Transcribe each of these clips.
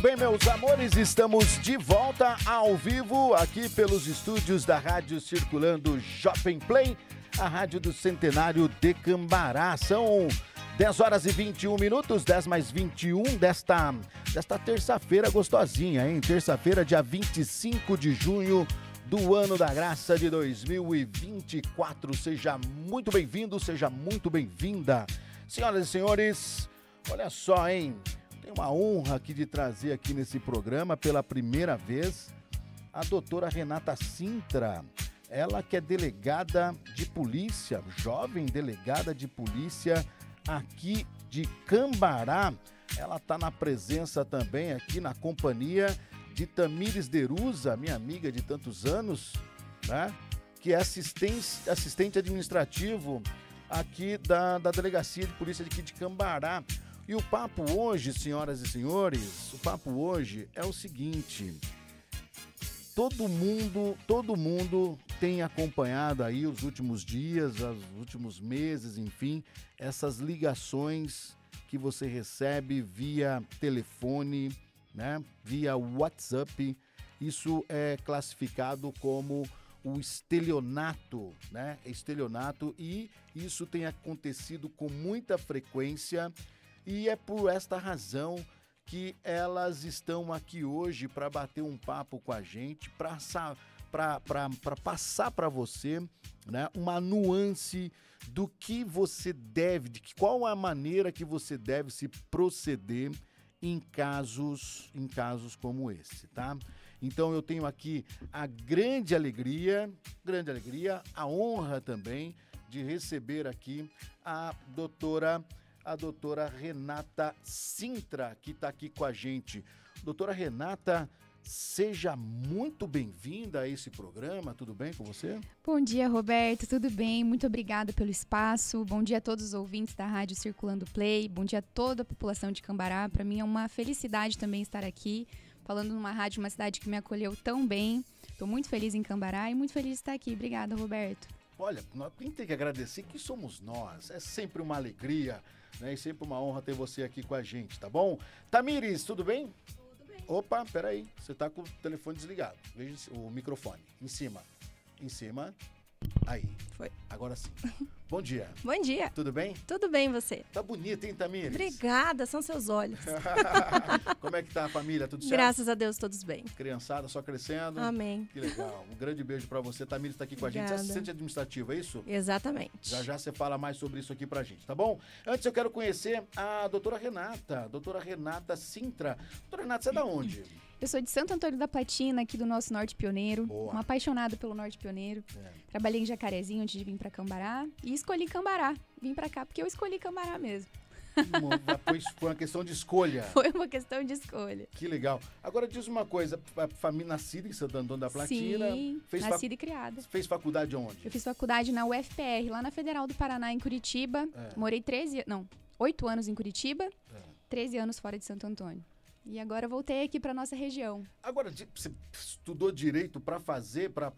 bem, meus amores, estamos de volta ao vivo aqui pelos estúdios da Rádio Circulando Shopping Play, a rádio do Centenário de Cambará. São 10 horas e 21 minutos, 10 mais 21 desta, desta terça-feira gostosinha, hein? Terça-feira, dia 25 de junho do ano da graça de 2024. Seja muito bem-vindo, seja muito bem-vinda. Senhoras e senhores, olha só, hein? Tenho uma honra aqui de trazer aqui nesse programa pela primeira vez a doutora Renata Sintra. Ela que é delegada de polícia, jovem delegada de polícia aqui de Cambará. Ela está na presença também aqui na companhia de Tamires Derusa, minha amiga de tantos anos, né? que é assistente, assistente administrativo aqui da, da Delegacia de Polícia aqui de Cambará. E o papo hoje, senhoras e senhores, o papo hoje é o seguinte: todo mundo, todo mundo tem acompanhado aí os últimos dias, os últimos meses, enfim, essas ligações que você recebe via telefone, né, via WhatsApp. Isso é classificado como o estelionato, né? Estelionato e isso tem acontecido com muita frequência e é por esta razão que elas estão aqui hoje para bater um papo com a gente, para passar para você né, uma nuance do que você deve, de qual a maneira que você deve se proceder em casos, em casos como esse, tá? Então eu tenho aqui a grande alegria, grande alegria, a honra também de receber aqui a doutora a doutora Renata Sintra, que está aqui com a gente. Doutora Renata, Seja muito bem-vinda a esse programa. Tudo bem com você? Bom dia, Roberto. Tudo bem? Muito obrigada pelo espaço. Bom dia a todos os ouvintes da Rádio Circulando Play. Bom dia a toda a população de Cambará. Para mim é uma felicidade também estar aqui, falando numa rádio, uma cidade que me acolheu tão bem. Estou muito feliz em Cambará e muito feliz de estar aqui. Obrigada, Roberto. Olha, quem tem que agradecer é que somos nós. É sempre uma alegria né? E sempre uma honra ter você aqui com a gente, tá bom? Tamires, tudo bem? Tudo bem. Opa, peraí, você tá com o telefone desligado. Veja o microfone. Em cima. Em cima. Aí. Foi. Agora sim. Bom dia. Bom dia. Tudo bem? Tudo bem, você? Tá bonita, hein, Tamires? Obrigada, são seus olhos. Como é que tá a família? Tudo certo? Graças a Deus, todos bem. Criançada só crescendo. Amém. Que legal. Um grande beijo para você. Tamires está aqui com Obrigada. a gente. Você é assistente administrativa, é isso? Exatamente. Já já você fala mais sobre isso aqui pra gente, tá bom? Antes eu quero conhecer a doutora Renata. Doutora Renata Sintra. Doutora Renata, você é da onde? Eu sou de Santo Antônio da Platina, aqui do nosso Norte Pioneiro. Boa. Uma apaixonada pelo Norte Pioneiro. É. Trabalhei em Jacarezinho antes de vir para Cambará. E escolhi Cambará. Vim para cá porque eu escolhi Cambará mesmo. Foi, uma questão de escolha. Foi uma questão de escolha. Que legal. Agora diz uma coisa, família nascida em Santo Antônio da Platina. Sim, nascida e criada. Fez faculdade onde? Eu fiz faculdade na UFPR, lá na Federal do Paraná, em Curitiba. É. Morei 13, não, 8 anos em Curitiba, é. 13 anos fora de Santo Antônio. E agora voltei aqui para nossa região. Agora, você estudou direito para fazer, para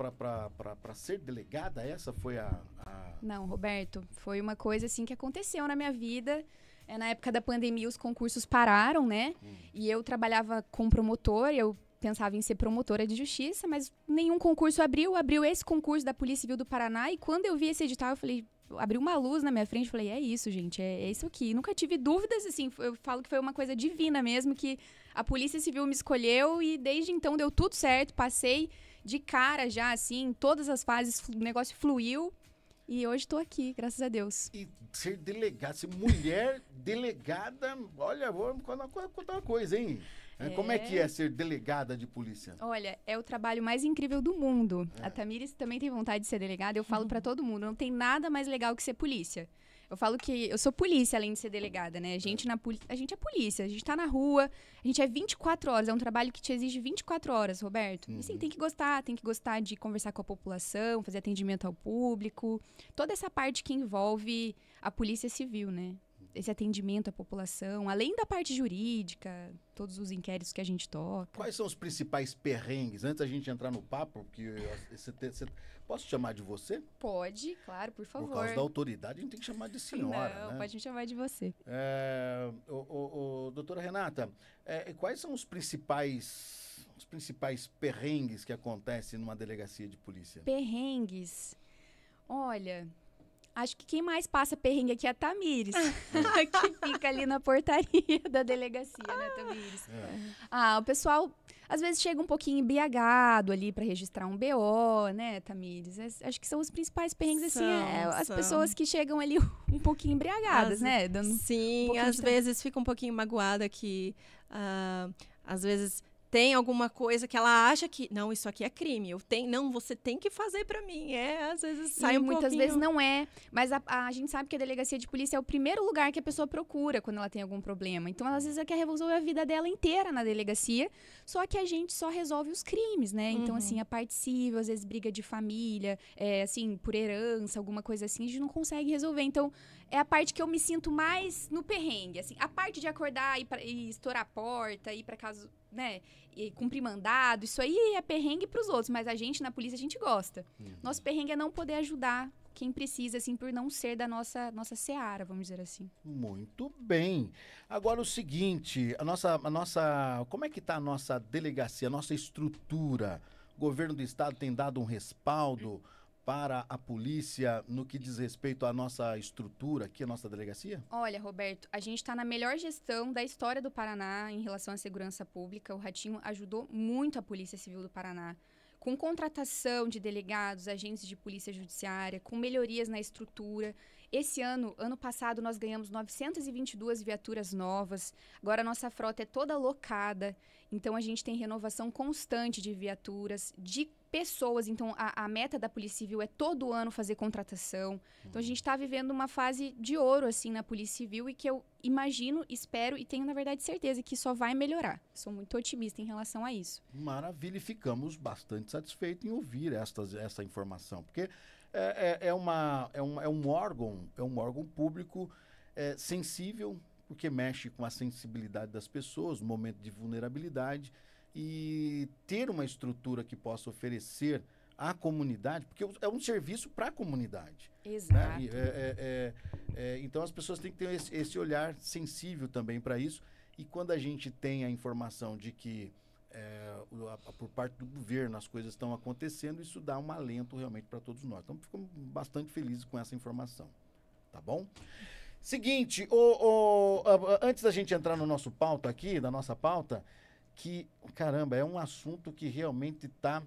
ser delegada? Essa foi a, a, Não, Roberto, foi uma coisa assim que aconteceu na minha vida. É, na época da pandemia, os concursos pararam, né? Hum. E eu trabalhava com promotor, eu pensava em ser promotora de justiça, mas nenhum concurso abriu. Abriu esse concurso da Polícia Civil do Paraná e quando eu vi esse edital, eu falei, abriu uma luz na minha frente e falei, é isso, gente, é, é, isso aqui. Nunca tive dúvidas, assim, eu falo que foi uma coisa divina mesmo, que a Polícia Civil me escolheu e desde então deu tudo certo, passei de cara já, assim, em todas as fases, o negócio fluiu. E hoje estou aqui, graças a Deus. E ser delegada, ser mulher delegada, olha, vou contar uma coisa, hein? É. Como é que é, é ser delegada de polícia? Olha, é o trabalho mais incrível do mundo. É. A Tamires também tem vontade de ser delegada. Eu falo para uhum. todo mundo, não tem nada mais legal que ser polícia. Eu falo que eu sou polícia além de ser delegada, né? A é. gente, na a gente é polícia, a gente tá na rua, a gente é 24 horas, é um trabalho que te exige 24 horas, Roberto. Uhum. E sim, uhum. tem que gostar, tem que gostar de conversar com a população, fazer atendimento ao público, toda essa parte que envolve a polícia civil, né? esse atendimento à população, além da parte jurídica, todos os inquéritos que a gente toca. Quais são os principais perrengues? Antes da gente entrar no papo, porque você, você, posso chamar de você? Pode, claro, por favor. Por causa da autoridade, a gente tem que chamar de senhora. Não, né? pode me chamar de você. É, o, o, o, doutora Renata, é, quais são os principais os principais perrengues que acontecem numa delegacia de polícia? Perrengues. Olha, Acho que quem mais passa perrengue aqui é a Tamires, né, que fica ali na portaria da delegacia, né, Tamires? É. Ah, o pessoal às vezes chega um pouquinho embriagado ali para registrar um BO, né, Tamires? Acho que são os principais perrengues, assim, são, assim, é, as pessoas que chegam ali um pouquinho embriagadas, as, né? Dando sim, um às vezes fica um pouquinho magoada que. Uh, às vezes tem alguma coisa que ela acha que não isso aqui é crime eu tenho não você tem que fazer para mim é às vezes sai e um muitas pouquinho... vezes não é mas a, a, gente sabe que a delegacia de polícia é o primeiro lugar que a pessoa procura quando ela tem algum problema então às vezes ela é quer resolver a vida dela inteira na delegacia só que a gente só resolve os crimes né então assim, uhum. assim é a parte civil às vezes briga de família é, assim por herança alguma coisa assim a gente não consegue resolver então é a parte que eu me sinto mais no perrengue assim a parte de acordar e, pra, e estourar a porta ir para casa né, cumprir mandado, isso aí é perrengue para os outros, mas a gente na polícia a gente gosta. Uhum. Nosso perrengue é não poder ajudar quem precisa, assim, por não ser da nossa nossa seara, vamos dizer assim. Muito bem. Agora o seguinte, a nossa a nossa, como é que tá a nossa delegacia, a nossa estrutura? O governo do estado tem dado um respaldo? para a polícia no que diz respeito à nossa estrutura aqui, a nossa delegacia? Olha, Roberto, a gente está na melhor gestão da história do Paraná em relação à segurança pública. O Ratinho ajudou muito a Polícia Civil do Paraná. Com contratação de delegados, agentes de polícia judiciária, com melhorias na estrutura. Esse ano, ano passado, nós ganhamos 922 viaturas novas. Agora a nossa frota é toda locada. Então a gente tem renovação constante de viaturas, de pessoas. Então a, a meta da Polícia Civil é todo ano fazer contratação. Então a uhum. gente está vivendo uma fase de ouro assim na Polícia Civil e que eu imagino, espero e tenho na verdade certeza que só vai melhorar. Sou muito otimista em relação a isso. Maravilha, e ficamos bastante satisfeitos em ouvir estas, essa informação, porque é, é, é, uma, é, um, é um órgão, é um órgão público é, sensível, porque mexe com a sensibilidade das pessoas, momento de vulnerabilidade, e ter uma estrutura que possa oferecer à comunidade, porque é um serviço para a comunidade. Né? Exato. Né? É, é, então as pessoas têm que ter esse, esse olhar sensível também para isso. E quando a gente tem a informação de que é, por parte do governo, as coisas estão acontecendo, isso dá um alento realmente para todos nós. Então, ficamos bastante felizes com essa informação. Tá bom? Seguinte, o, o, antes da gente entrar no nosso pauta aqui, da nossa pauta, que, caramba, é um assunto que realmente está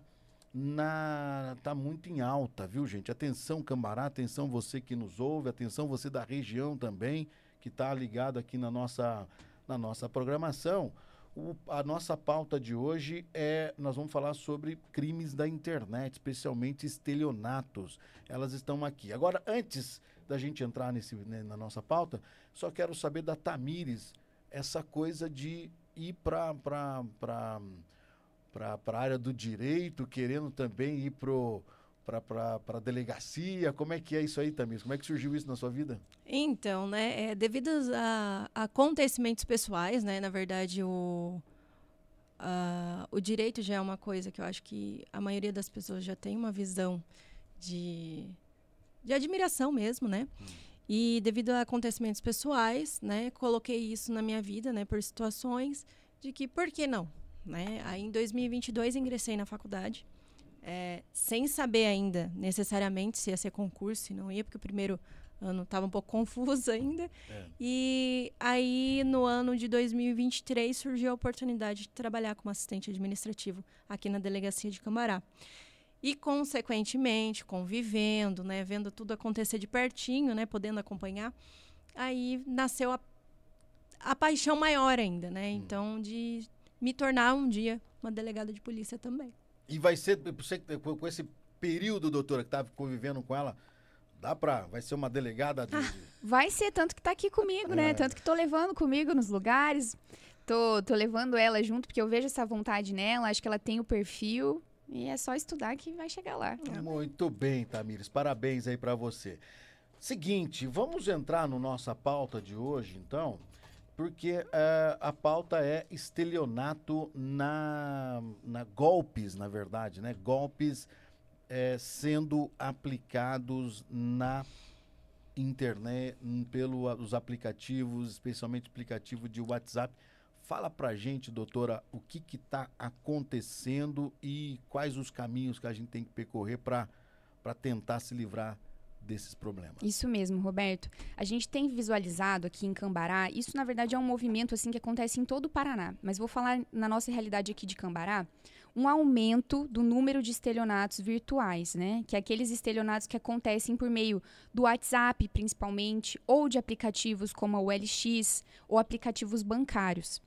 na tá muito em alta, viu, gente? Atenção, Cambará, atenção você que nos ouve, atenção você da região também, que está ligado aqui na nossa, na nossa programação. O, a nossa pauta de hoje é nós vamos falar sobre crimes da internet, especialmente estelionatos. Elas estão aqui. Agora, antes da gente entrar nesse, né, na nossa pauta, só quero saber da Tamires essa coisa de ir para a área do direito, querendo também ir pro para delegacia? Como é que é isso aí, Tamires? Como é que surgiu isso na sua vida? Então, né, é, devido a, a acontecimentos pessoais, né, na verdade, o, a, o direito já é uma coisa que eu acho que a maioria das pessoas já tem uma visão de, de admiração mesmo, né? Hum. E devido a acontecimentos pessoais, né, coloquei isso na minha vida, né, por situações de que por que não, né? Aí em 2022 ingressei na faculdade é, sem saber ainda necessariamente se ia ser concurso, se não ia, porque o primeiro ano estava um pouco confusa ainda. É. E aí, no ano de 2023, surgiu a oportunidade de trabalhar como assistente administrativo aqui na delegacia de Cambará. E, consequentemente, convivendo, né, vendo tudo acontecer de pertinho, né, podendo acompanhar, aí nasceu a, a paixão maior ainda, né? Hum. Então, de me tornar um dia uma delegada de polícia também. E vai ser, você, com esse período, doutora, que estava tá convivendo com ela, dá para, vai ser uma delegada de... ah, Vai ser, tanto que tá aqui comigo, né? É. Tanto que tô levando comigo nos lugares, tô, tô levando ela junto, porque eu vejo essa vontade nela, acho que ela tem o perfil, e é só estudar que vai chegar lá. Tá. Muito bem, Tamires, parabéns aí para você. Seguinte, vamos entrar no nossa pauta de hoje, então, porque uh, a pauta é estelionato na, na golpes, na verdade, né? Golpes eh, sendo aplicados na internet, pelos aplicativos, especialmente aplicativo de WhatsApp. Fala pra gente, doutora, o que que tá acontecendo e quais os caminhos que a gente tem que percorrer para tentar se livrar desses problemas. Isso mesmo, Roberto. A gente tem visualizado aqui em Cambará, isso na verdade é um movimento assim que acontece em todo o Paraná, mas vou falar na nossa realidade aqui de Cambará, um aumento do número de estelionatos virtuais, né? Que é aqueles estelionatos que acontecem por meio do WhatsApp, principalmente, ou de aplicativos como a OLX ou aplicativos bancários.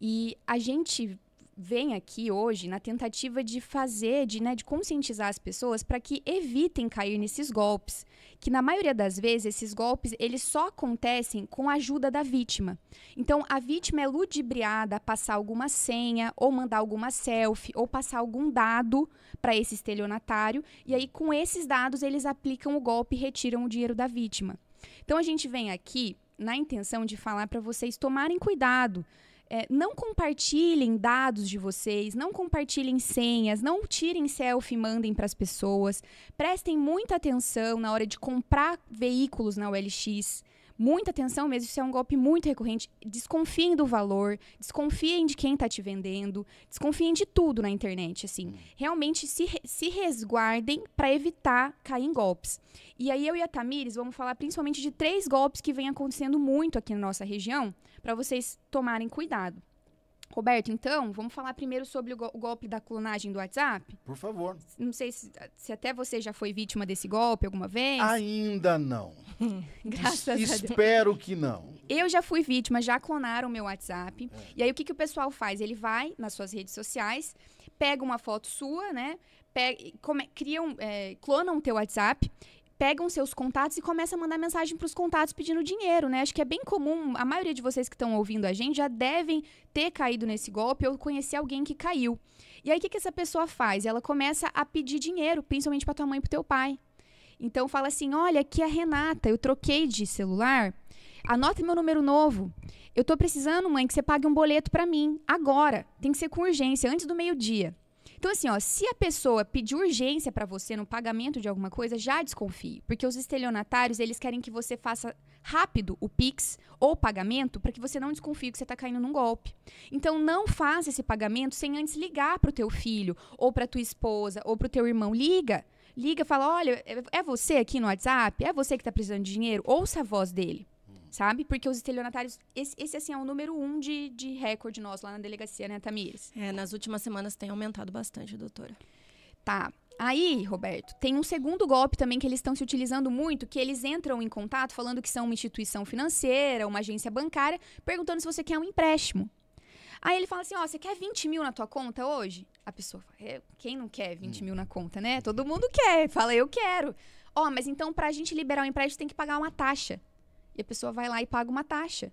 E a gente vem aqui hoje na tentativa de fazer, de, né, de conscientizar as pessoas para que evitem cair nesses golpes, que na maioria das vezes esses golpes eles só acontecem com a ajuda da vítima. Então a vítima é ludibriada a passar alguma senha ou mandar alguma selfie ou passar algum dado para esse estelionatário e aí com esses dados eles aplicam o golpe e retiram o dinheiro da vítima. Então a gente vem aqui na intenção de falar para vocês tomarem cuidado é, não compartilhem dados de vocês, não compartilhem senhas, não tirem selfie e mandem para as pessoas. Prestem muita atenção na hora de comprar veículos na OLX muita atenção mesmo, isso é um golpe muito recorrente. Desconfiem do valor, desconfiem de quem está te vendendo, desconfiem de tudo na internet, assim. Uhum. Realmente se, se resguardem para evitar cair em golpes. E aí eu e a Tamires vamos falar principalmente de três golpes que vem acontecendo muito aqui na nossa região, para vocês tomarem cuidado. Roberto, então, vamos falar primeiro sobre o, go o golpe da clonagem do WhatsApp? Por favor. Não sei se, se, até você já foi vítima desse golpe alguma vez. Ainda não. Graças es a Deus. Espero que não. Eu já fui vítima, já clonaram o meu WhatsApp. É. E aí o que, que o pessoal faz? Ele vai nas suas redes sociais, pega uma foto sua, né? Pega, cria um, é, eh, clona um teu WhatsApp pegam seus contatos e começam a mandar mensagem para os contatos pedindo dinheiro, né? Acho que é bem comum, a maioria de vocês que estão ouvindo a gente já devem ter caído nesse golpe ou conhecer alguém que caiu. E aí o que, que essa pessoa faz? Ela começa a pedir dinheiro, principalmente para tua mãe e para teu pai. Então fala assim: "Olha, aqui é a Renata, eu troquei de celular. Anota meu número novo. Eu tô precisando, mãe, que você pague um boleto para mim agora. Tem que ser com urgência, antes do meio-dia." Então, assim, ó, se a pessoa pedir urgência para você no pagamento de alguma coisa, já desconfie. Porque os estelionatários, eles querem que você faça rápido o Pix ou o pagamento para que você não desconfie que você está caindo num golpe. Então não faça esse pagamento sem antes ligar para o teu filho ou para tua esposa ou para o teu irmão. Liga, liga, fala, olha, é, é você aqui no WhatsApp? É você que está precisando de dinheiro? Ouça a voz dele sabe? Porque os estelionatários, esse, esse, assim é o número um de, de recorde nosso lá na delegacia, né, Tamires? É, nas últimas semanas tem aumentado bastante, doutora. Tá. Aí, Roberto, tem um segundo golpe também que eles estão se utilizando muito, que eles entram em contato falando que são uma instituição financeira, uma agência bancária, perguntando se você quer um empréstimo. Aí ele fala assim, ó, oh, você quer 20 mil na tua conta hoje? A pessoa fala, quem não quer 20 hum. mil na conta, né? Todo mundo quer, fala, eu quero. Ó, oh, mas então pra gente liberar o um empréstimo tem que pagar uma taxa. E a pessoa vai lá e paga uma taxa.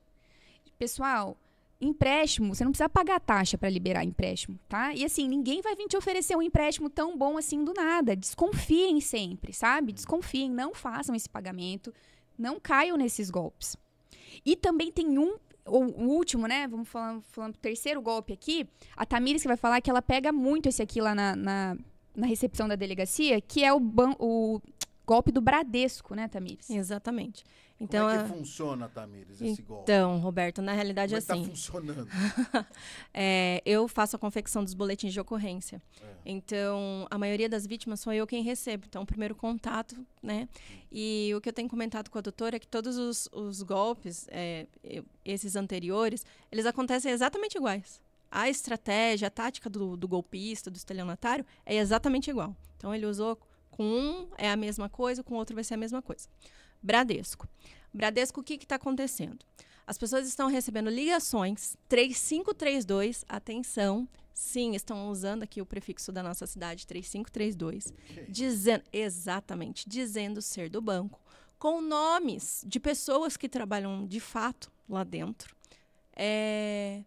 Pessoal, empréstimo, você não precisa pagar taxa para liberar empréstimo, tá? E assim, ninguém vai vir te oferecer um empréstimo tão bom assim do nada. Desconfiem sempre, sabe? Desconfiem, não façam esse pagamento, não caiam nesses golpes. E também tem um ou o último, né? Vamos falando, falando terceiro golpe aqui. A Tamires que vai falar que ela pega muito esse aqui lá na, na, na recepção da delegacia, que é o, ban, o golpe do Bradesco, né, Tamires? Exatamente. Então, Como é que a... Ah, funciona, Tamires, esse golpe? Então, Roberto, na realidade Como é tá assim. Está funcionando. é, eu faço a confecção dos boletins de ocorrência. É. Então, a maioria das vítimas sou eu quem recebo. Então, o primeiro contato, né? E o que eu tenho comentado com a doutora é que todos os, os golpes, é, esses anteriores, eles acontecem exatamente iguais a estratégia, a tática do, do, golpista, do estelionatário, é exatamente igual. Então, ele usou com um é a mesma coisa, com o outro vai ser a mesma coisa. Bradesco. Bradesco, o que está acontecendo? As pessoas estão recebendo ligações 3532, atenção, sim, estão usando aqui o prefixo da nossa cidade 3532, okay. dizendo exatamente, dizendo ser do banco, com nomes de pessoas que trabalham de fato lá dentro. É,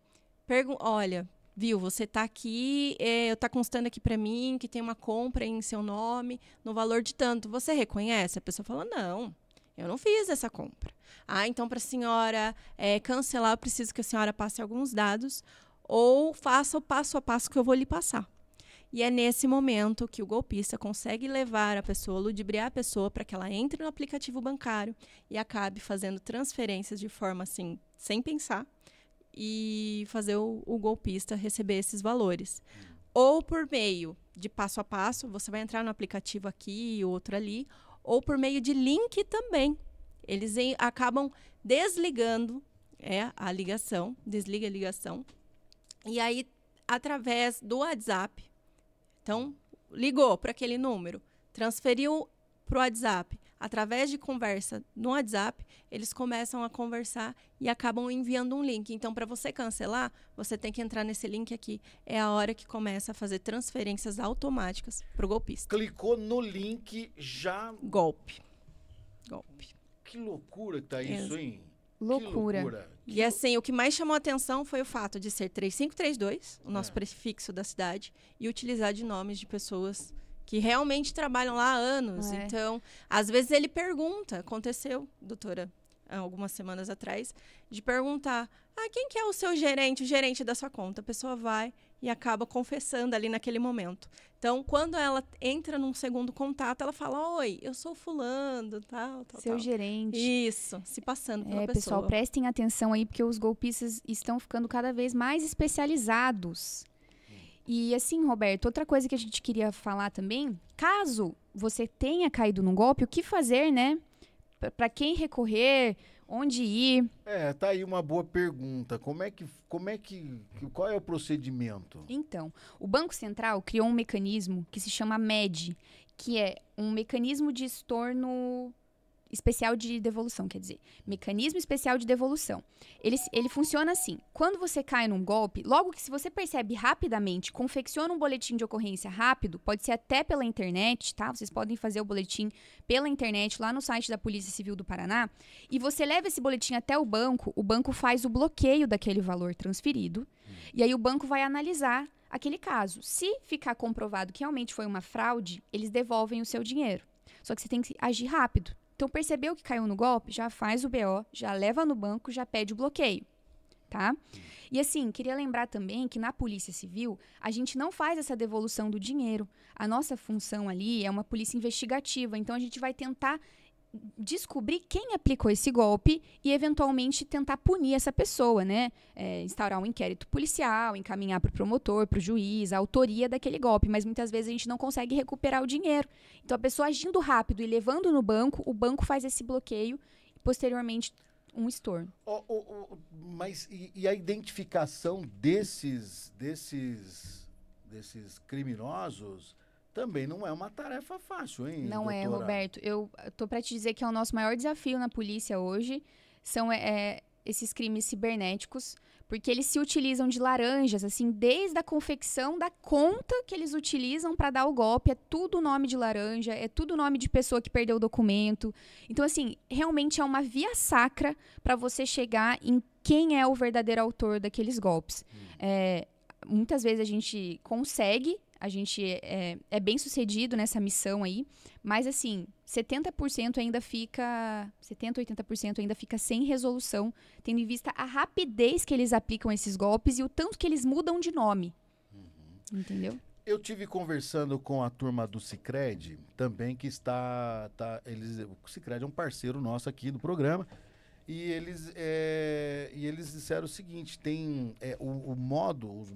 olha, viu, você está aqui, é, tá constando aqui para mim que tem uma compra em seu nome, no valor de tanto, você reconhece? A pessoa fala, não, eu não fiz essa compra. Ah, então para a senhora é, cancelar, eu preciso que a senhora passe alguns dados ou faça o passo a passo que eu vou lhe passar. E é nesse momento que o golpista consegue levar a pessoa, ludibriar a pessoa para que ela entre no aplicativo bancário e acabe fazendo transferências de forma assim, sem pensar, e fazer o, o golpista receber esses valores. Hum. Ou por meio de passo a passo, você vai entrar no aplicativo aqui e outro ali, ou por meio de link também. Eles em, acabam desligando é, a ligação, desliga a ligação. E aí, através do WhatsApp, então ligou para aquele número, transferiu para o WhatsApp, através de conversa no WhatsApp, eles começam a conversar e acabam enviando um link. Então, para você cancelar, você tem que entrar nesse link aqui. É a hora que começa a fazer transferências automáticas para o golpista. Clicou no link já. Golpe. Golpe. Que loucura que tá isso, hein? Loucura. loucura. E assim, o que mais chamou a atenção foi o fato de ser 3532, o nosso é. prefixo da cidade, e utilizar de nomes de pessoas que realmente trabalham lá há anos. É. Então, às vezes ele pergunta, aconteceu, doutora, algumas semanas atrás, de perguntar: "Ah, quem que é o seu gerente, o gerente da sua conta?". A pessoa vai e acaba confessando ali naquele momento. Então, quando ela entra num segundo contato, ela fala: "Oi, eu sou fulano, tal, tal, seu tal. gerente". Isso, se passando pela é, pessoa. pessoal, prestem atenção aí porque os golpistas estão ficando cada vez mais especializados. E assim, Roberto, outra coisa que a gente queria falar também, caso você tenha caído num golpe, o que fazer, né? Para quem recorrer, onde ir? É, tá aí uma boa pergunta. Como é que como é que qual é o procedimento? Então, o Banco Central criou um mecanismo que se chama MED, que é um mecanismo de estorno especial de devolução, quer dizer, mecanismo especial de devolução. Ele, ele funciona assim: quando você cai num golpe, logo que se você percebe rapidamente, confecciona um boletim de ocorrência rápido, pode ser até pela internet, tá? Vocês podem fazer o boletim pela internet lá no site da Polícia Civil do Paraná, e você leva esse boletim até o banco, o banco faz o bloqueio daquele valor transferido, e aí o banco vai analisar aquele caso. Se ficar comprovado que realmente foi uma fraude, eles devolvem o seu dinheiro. Só que você tem que agir rápido. Então percebeu que caiu no golpe, já faz o BO, já leva no banco, já pede o bloqueio, tá? E assim, queria lembrar também que na Polícia Civil, a gente não faz essa devolução do dinheiro. A nossa função ali é uma polícia investigativa, então a gente vai tentar descobrir quem aplicou esse golpe e eventualmente tentar punir essa pessoa, né? É, instaurar um inquérito policial, encaminhar para o promotor, para o juiz, a autoria daquele golpe. Mas muitas vezes a gente não consegue recuperar o dinheiro. Então a pessoa agindo rápido e levando no banco, o banco faz esse bloqueio e posteriormente um estorno. Oh, oh, oh, mas e, e a identificação desses desses desses criminosos? Também não é uma tarefa fácil, hein? Não é, doutora? é, Roberto. Eu tô para te dizer que é o nosso maior desafio na polícia hoje são é, é, esses crimes cibernéticos, porque eles se utilizam de laranjas, assim, desde a confecção da conta que eles utilizam para dar o golpe, é tudo nome de laranja, é tudo nome de pessoa que perdeu o documento. Então, assim, realmente é uma via sacra para você chegar em quem é o verdadeiro autor daqueles golpes. Hum. É, muitas vezes a gente consegue a gente é, é, é bem sucedido nessa missão aí, mas assim, 70% ainda fica. 70%, 80% ainda fica sem resolução, tendo em vista a rapidez que eles aplicam esses golpes e o tanto que eles mudam de nome. Uhum. Entendeu? Eu tive conversando com a turma do Cicred, também que está. Tá, eles, o Cicred é um parceiro nosso aqui do programa. E eles, é, e eles disseram o seguinte: tem é, o, o, modo, os,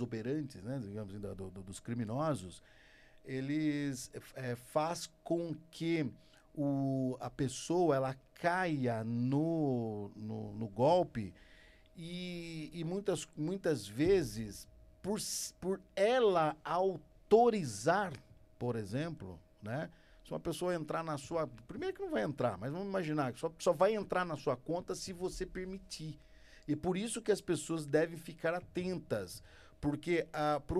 o operantes, né, digamos assim, do, do, dos criminosos, eles é, faz com que o, a pessoa ela caia no, no, no golpe e, e, muitas, muitas vezes, por, por ela autorizar, por exemplo, né? Se uma pessoa entrar na sua. Primeiro que não vai entrar, mas vamos imaginar que só, só vai entrar na sua conta se você permitir. E por isso que as pessoas devem ficar atentas. Porque ah, para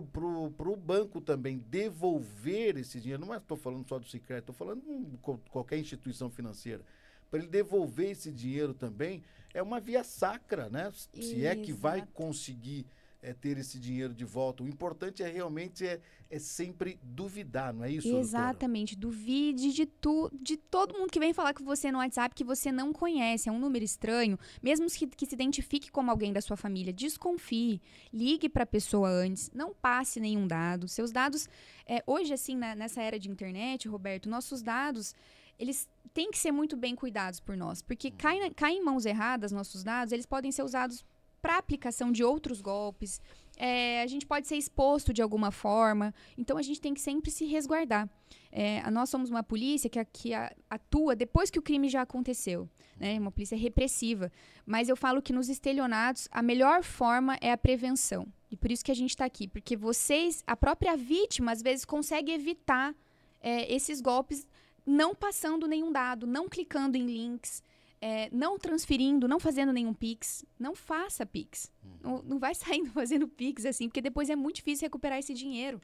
o banco também devolver esse dinheiro, não estou é, falando só do Sicredi, estou falando de qualquer instituição financeira para ele devolver esse dinheiro também é uma via sacra, né? Se Exato. é que vai conseguir é, ter esse dinheiro de volta. O importante é realmente é, é sempre duvidar, não é isso? Exatamente. Doutora? Duvide de tu, de todo mundo que vem falar com você no WhatsApp que você não conhece, é um número estranho, mesmo que, que se identifique como alguém da sua família, desconfie, ligue para a pessoa antes, não passe nenhum dado. Seus dados, é, hoje assim na, nessa era de internet, Roberto, nossos dados eles têm que ser muito bem cuidados por nós, porque hum. caem cai em mãos erradas nossos dados, eles podem ser usados para aplicação de outros golpes. É, a gente pode ser exposto de alguma forma, então a gente tem que sempre se resguardar. É, nós somos uma polícia que, que atua depois que o crime já aconteceu, né? uma polícia repressiva. Mas eu falo que nos estelionatos a melhor forma é a prevenção. E por isso que a gente está aqui, porque vocês, a própria vítima, às vezes consegue evitar é, esses golpes não passando nenhum dado, não clicando em links é, não transferindo, não fazendo nenhum Pix, não faça Pix. Uhum. Não, não vai saindo fazendo Pix assim, porque depois é muito difícil recuperar esse dinheiro.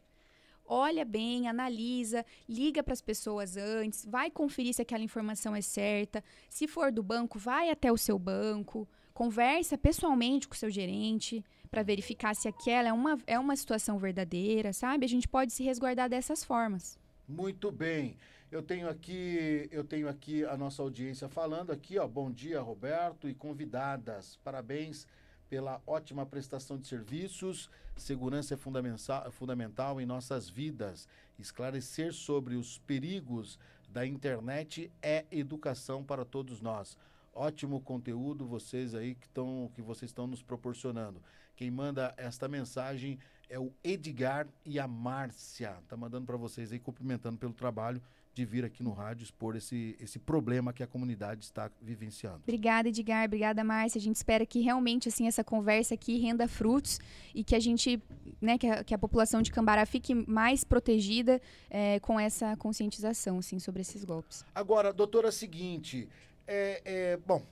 Olha bem, analisa, liga para as pessoas antes, vai conferir se aquela informação é certa. Se for do banco, vai até o seu banco, conversa pessoalmente com o seu gerente para verificar se aquela é uma, é uma situação verdadeira, sabe? A gente pode se resguardar dessas formas. Muito bem. Eu tenho aqui, eu tenho aqui a nossa audiência falando aqui, ó. Bom dia, Roberto e convidadas. Parabéns pela ótima prestação de serviços. Segurança é fundamental, fundamental em nossas vidas. Esclarecer sobre os perigos da internet é educação para todos nós ótimo conteúdo vocês aí que estão que vocês estão nos proporcionando. Quem manda esta mensagem é o Edgar e a Márcia. Tá mandando para vocês aí, cumprimentando pelo trabalho de vir aqui no rádio expor esse, esse problema que a comunidade está vivenciando. Obrigada, Edgar. Obrigada, Márcia. A gente espera que realmente assim essa conversa aqui renda frutos e que a gente, né, que a, que a população de Cambará fique mais protegida é, com essa conscientização, assim, sobre esses golpes. Agora, doutora, é seguinte, é, é bom,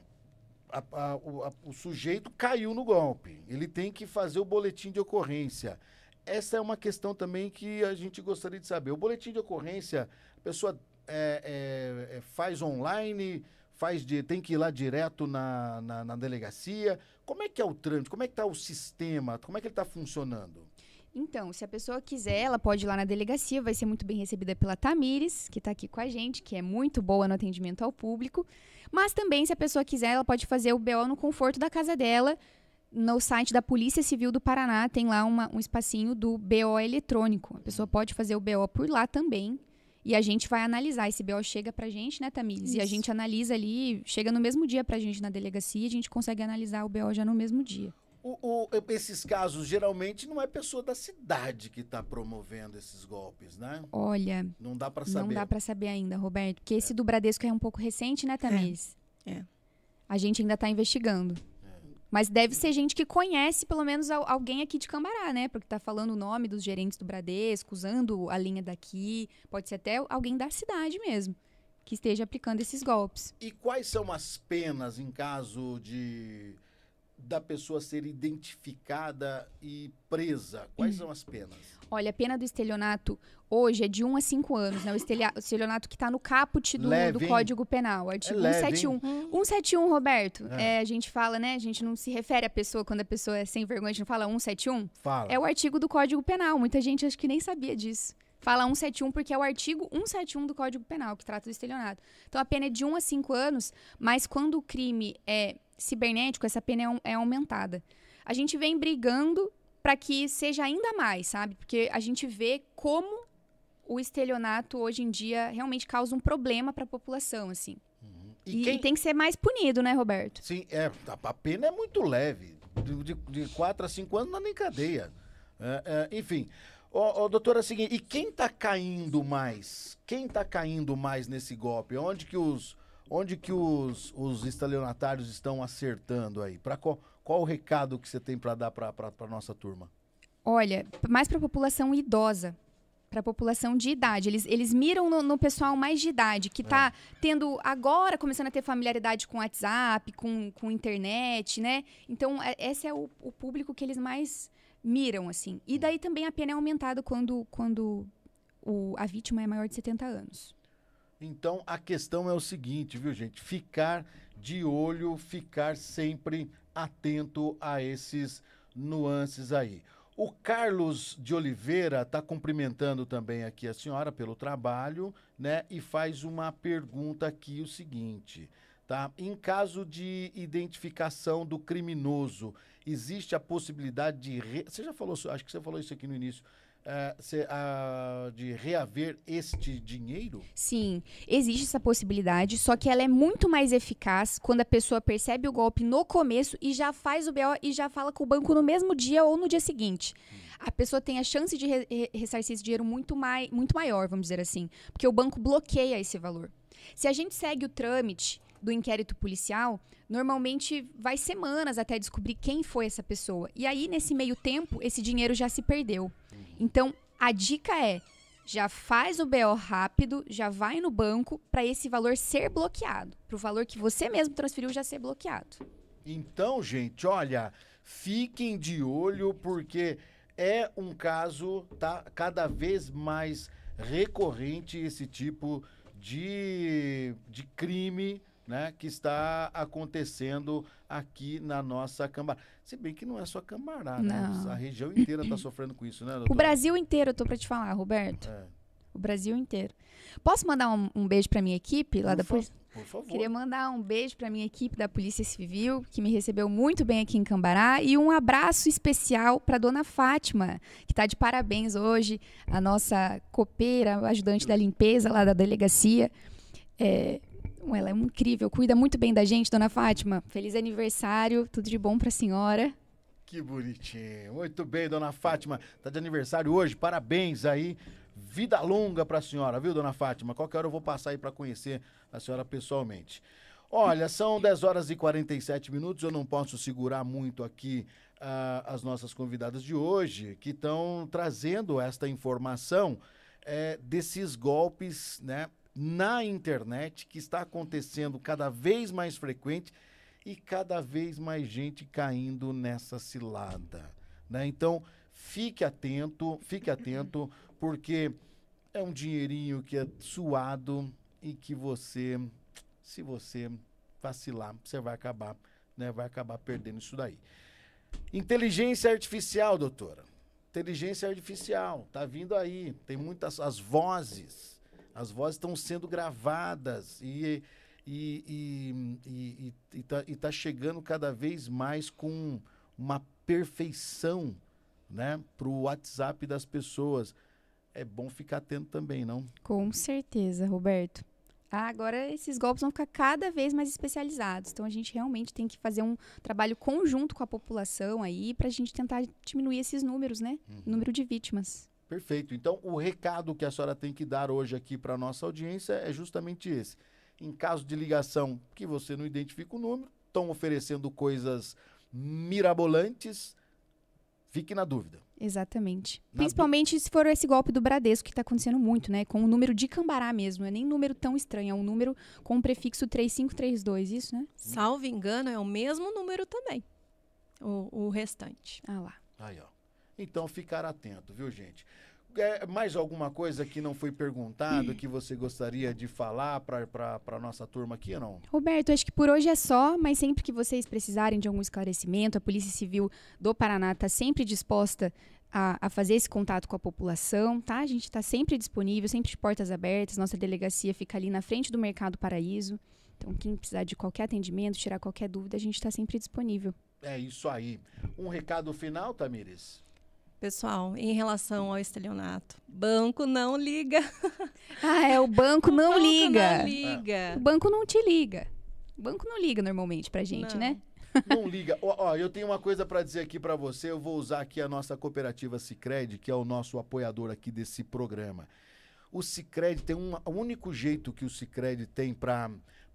a, a, o, o sujeito caiu no golpe. Ele tem que fazer o boletim de ocorrência. Essa é uma questão também que a gente gostaria de saber. O boletim de ocorrência, a pessoa é, é, é, faz online, faz de, tem que ir lá direto na, na, na delegacia. Como é que é o trâmite? Como é que está o sistema? Como é que ele está funcionando? Então, se a pessoa quiser, ela pode ir lá na delegacia, vai ser muito bem recebida pela Tamires, que está aqui com a gente, que é muito boa no atendimento ao público. Mas também, se a pessoa quiser, ela pode fazer o BO no conforto da casa dela. No site da Polícia Civil do Paraná tem lá uma, um espacinho do BO eletrônico. A pessoa pode fazer o BO por lá também. E a gente vai analisar. Esse BO chega pra gente, né, Tamires? Isso. E a gente analisa ali, chega no mesmo dia pra gente na delegacia, a gente consegue analisar o BO já no mesmo dia. O, o, esses casos, geralmente, não é pessoa da cidade que está promovendo esses golpes, né? Olha. Não dá para saber. Não dá para saber ainda, Roberto. Porque é. esse do Bradesco é um pouco recente, né, Tamires? É. é. A gente ainda está investigando. É. Mas deve ser gente que conhece pelo menos alguém aqui de Cambará, né? Porque está falando o nome dos gerentes do Bradesco, usando a linha daqui. Pode ser até alguém da cidade mesmo que esteja aplicando esses golpes. E quais são as penas em caso de da pessoa ser identificada e presa? Quais hum. são as penas? Olha, a pena do estelionato hoje é de 1 a 5 anos, né? O estelionato que está no caput do, leve, do Código Penal, artigo é, é leve, 171. Hein? 171, hum. Roberto, é. É, a gente fala, né? A gente não se refere à pessoa quando a pessoa é sem vergonha, a gente não fala 171. Fala. É o artigo do Código Penal. Muita gente acho que nem sabia disso. Fala 171 porque é o artigo 171 do Código Penal que trata do estelionato. Então a pena é de 1 a 5 anos, mas quando o crime é cibernético, essa pena é, é aumentada. A gente vem brigando para que seja ainda mais, sabe? Porque a gente vê como o estelionato hoje em dia realmente causa um problema para a população, assim. Uhum. E, e, quem... e, tem que ser mais punido, né, Roberto? Sim, é, a, pena é muito leve. De, de, quatro a cinco anos não é nem cadeia. É, é, enfim. Ô, ô, doutora, é seguinte, e quem está caindo mais? Quem está caindo mais nesse golpe? Onde que os, Onde que os, os estelionatários estão acertando aí? Para qual, qual o recado que você tem para dar para a nossa turma? Olha, mais para a população idosa, para a população de idade. Eles, eles miram no, no pessoal mais de idade, que está é. tendo agora, começando a ter familiaridade com WhatsApp, com, com internet, né? Então, é, esse é o, o público que eles mais miram, assim. E hum. daí também a pena é aumentada quando, quando o, a vítima é maior de 70 anos. Então a questão é o seguinte, viu, gente? Ficar de olho, ficar sempre atento a esses nuances aí. O Carlos de Oliveira está cumprimentando também aqui a senhora pelo trabalho, né? E faz uma pergunta aqui o seguinte, tá? Em caso de identificação do criminoso, existe a possibilidade de re... você já falou, acho que você falou isso aqui no início, Uh, de reaver este dinheiro? Sim, existe essa possibilidade, só que ela é muito mais eficaz quando a pessoa percebe o golpe no começo e já faz o BO e já fala com o banco no mesmo dia ou no dia seguinte. Hum. A pessoa tem a chance de re re ressarcir esse dinheiro muito, mai muito maior, vamos dizer assim, porque o banco bloqueia esse valor. Se a gente segue o trâmite do inquérito policial, normalmente vai semanas até descobrir quem foi essa pessoa. E aí, nesse meio tempo, esse dinheiro já se perdeu. Então, a dica é: já faz o BO rápido, já vai no banco para esse valor ser bloqueado, para o valor que você mesmo transferiu já ser bloqueado. Então, gente, olha, fiquem de olho porque é um caso tá cada vez mais recorrente esse tipo de, de crime né, que está acontecendo aqui na nossa Cambará. Se bem que não é só Cambará, né? A região inteira está sofrendo com isso, né, doutora? O Brasil inteiro, eu para te falar, Roberto. É. O Brasil inteiro. Posso mandar um, um beijo para minha equipe lá por da polícia? Por favor. Queria mandar um beijo para minha equipe da Polícia Civil, que me recebeu muito bem aqui em Cambará, e um abraço especial para dona Fátima, que está de parabéns hoje, a nossa copeira, ajudante da limpeza lá da delegacia. É, ela é incrível, cuida muito bem da gente, dona Fátima. Feliz aniversário, tudo de bom para a senhora. Que bonitinho. Muito bem, dona Fátima. Tá de aniversário hoje, parabéns aí. Vida longa para a senhora, viu, dona Fátima? Qualquer hora eu vou passar aí para conhecer a senhora pessoalmente. Olha, são 10 horas e 47 minutos. Eu não posso segurar muito aqui uh, as nossas convidadas de hoje, que estão trazendo esta informação é, desses golpes né, na internet que está acontecendo cada vez mais frequente e cada vez mais gente caindo nessa cilada. Né? Então, fique atento, fique atento, porque é um dinheirinho que é suado e que você, se você vacilar, você vai acabar, né? Vai acabar perdendo isso daí. Inteligência artificial, doutora. Inteligência artificial, tá vindo aí. Tem muitas as vozes as vozes estão sendo gravadas e e, e, e, e, e tá, tá chegando cada vez mais com uma perfeição né, para o WhatsApp das pessoas. É bom ficar atento também, não? Com certeza, Roberto. Ah, agora esses golpes vão ficar cada vez mais especializados. Então a gente realmente tem que fazer um trabalho conjunto com a população aí para a gente tentar diminuir esses números, né? Uhum. Número de vítimas. Perfeito. Então, o recado que a senhora tem que dar hoje aqui para a nossa audiência é justamente esse. Em caso de ligação que você não identifica o número, estão oferecendo coisas mirabolantes, fique na dúvida. Exatamente. Na Principalmente se for esse golpe do Bradesco que está acontecendo muito, né? Com o número de Cambará mesmo. Não é nem número tão estranho, é um número com o prefixo 3532, isso, né? Salvo engano, é o mesmo número também. O, o restante. Ah lá. Aí, ó. Então, ficar atento, viu, gente? É, mais alguma coisa que não foi perguntado, que você gostaria de falar para a nossa turma aqui ou não? Roberto, acho que por hoje é só, mas sempre que vocês precisarem de algum esclarecimento, a Polícia Civil do Paraná está sempre disposta a, a, fazer esse contato com a população, tá? A gente está sempre disponível, sempre de portas abertas, nossa delegacia fica ali na frente do Mercado Paraíso. Então, quem precisar de qualquer atendimento, tirar qualquer dúvida, a gente está sempre disponível. É isso aí. Um recado final, Tamires? pessoal, em relação ao estelionato. Banco não liga. Ah, é, o banco o não banco liga. Não liga. É. O banco não te liga. O banco não liga normalmente pra gente, não. né? Não liga. Ó, ó, eu tenho uma coisa para dizer aqui para você. Eu vou usar aqui a nossa cooperativa Sicredi, que é o nosso apoiador aqui desse programa. O Sicredi tem um, um único jeito que o Sicredi tem para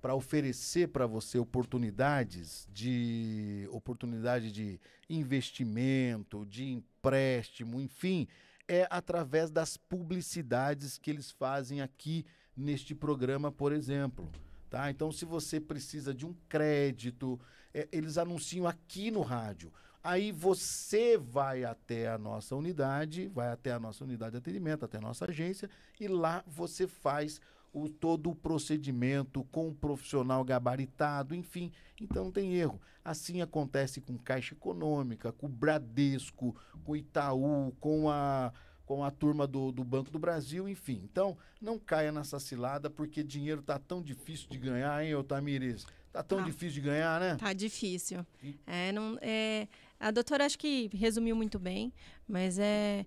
para oferecer para você oportunidades de oportunidade de investimento, de empréstimo, enfim, é através das publicidades que eles fazem aqui neste programa, por exemplo. Tá? Então, se você precisa de um crédito, é, eles anunciam aqui no rádio. Aí você vai até a nossa unidade, vai até a nossa unidade de atendimento, até a nossa agência, e lá você faz o, todo o procedimento com o um profissional gabaritado, enfim. Então não tem erro. Assim acontece com Caixa Econômica, com o Bradesco, com o Itaú, com a, com a turma do, do Banco do Brasil, enfim. Então não caia nessa cilada, porque dinheiro está tão difícil de ganhar, hein, Otamires? Tá tão tá. difícil de ganhar, né? Tá difícil. É, não, é, a doutora acho que resumiu muito bem, mas é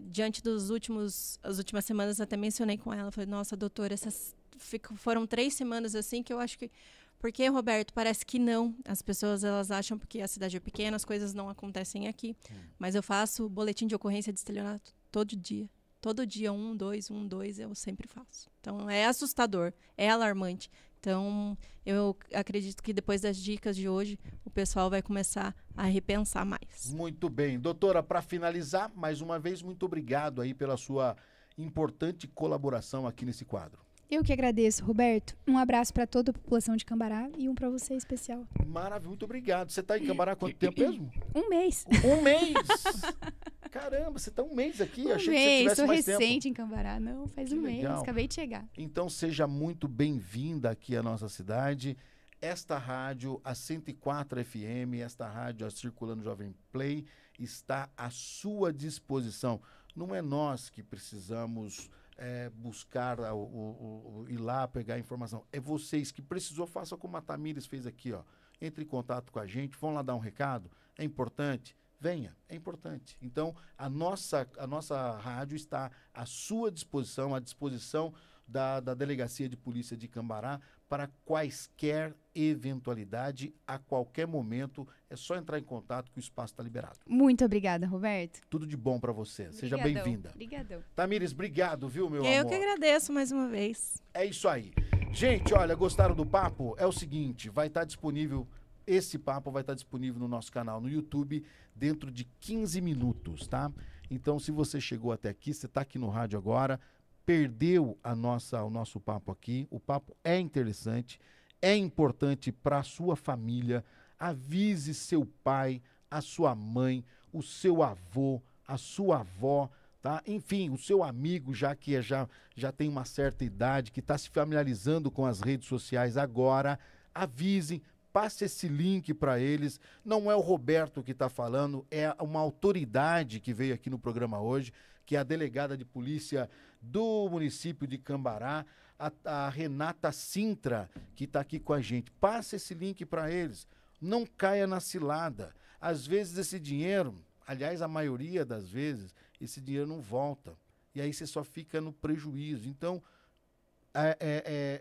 diante dos últimos as últimas semanas até mencionei com ela falei nossa doutora essas fico, foram três semanas assim que eu acho que porque Roberto parece que não as pessoas elas acham porque a cidade é pequena as coisas não acontecem aqui hum. mas eu faço boletim de ocorrência de estelionato todo dia todo dia um dois um dois eu sempre faço então é assustador é alarmante então, eu acredito que depois das dicas de hoje, o pessoal vai começar a repensar mais. Muito bem. Doutora, para finalizar, mais uma vez, muito obrigado aí pela sua importante colaboração aqui nesse quadro. Eu que agradeço, Roberto. Um abraço para toda a população de Cambará e um para você especial. Maravilha, muito obrigado. Você está em Cambará há quanto tempo mesmo? Um mês. Um mês! caramba, você está um mês aqui, um achei mês, que você tivesse sou mais recente tempo. em Cambará, não, faz que um legal. mês, acabei de chegar. Então seja muito bem-vinda aqui à nossa cidade. Esta rádio, a 104 FM, esta rádio, a Circulando Jovem Play, está à sua disposição. Não é nós que precisamos é, buscar, o, o, o, ir lá pegar a informação. É vocês que precisou, faça como a Tamires fez aqui, ó. Entre em contato com a gente, vão lá dar um recado, é importante venha, é importante. Então, a nossa, a nossa rádio está à sua disposição, à disposição da, da Delegacia de Polícia de Cambará, para quaisquer eventualidade, a qualquer momento. É só entrar em contato que o espaço está liberado. Muito obrigada, Roberto. Tudo de bom para você. Obrigadão. Seja bem-vinda. Obrigadão. Tamires, obrigado, viu, meu Eu amor? Eu que agradeço mais uma vez. É isso aí. Gente, olha, gostaram do papo? É o seguinte, vai estar tá disponível esse papo vai estar disponível no nosso canal no YouTube dentro de 15 minutos, tá? Então, se você chegou até aqui, você está aqui no rádio agora, perdeu a nossa, o nosso papo aqui, o papo é interessante, é importante para a sua família. Avise seu pai, a sua mãe, o seu avô, a sua avó, tá? Enfim, o seu amigo, já que é, já, já tem uma certa idade, que está se familiarizando com as redes sociais agora, avise, Passe esse link para eles. Não é o Roberto que está falando, é uma autoridade que veio aqui no programa hoje, que é a delegada de polícia do município de Cambará, a, a Renata Sintra, que está aqui com a gente. Passe esse link para eles. Não caia na cilada. Às vezes esse dinheiro, aliás, a maioria das vezes, esse dinheiro não volta. E aí você só fica no prejuízo. Então, é, é,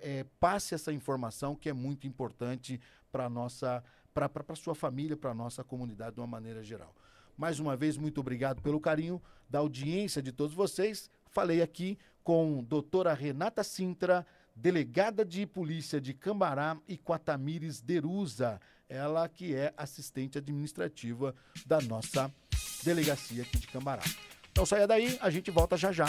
é, é, passe essa informação que é muito importante para nossa para a sua família, para a nossa comunidade de uma maneira geral. Mais uma vez, muito obrigado pelo carinho da audiência de todos vocês. Falei aqui com doutora Renata Sintra, delegada de polícia de Cambará e Quatamires Derusa, ela que é assistente administrativa da nossa delegacia aqui de Cambará. Então saia daí, a gente volta já já.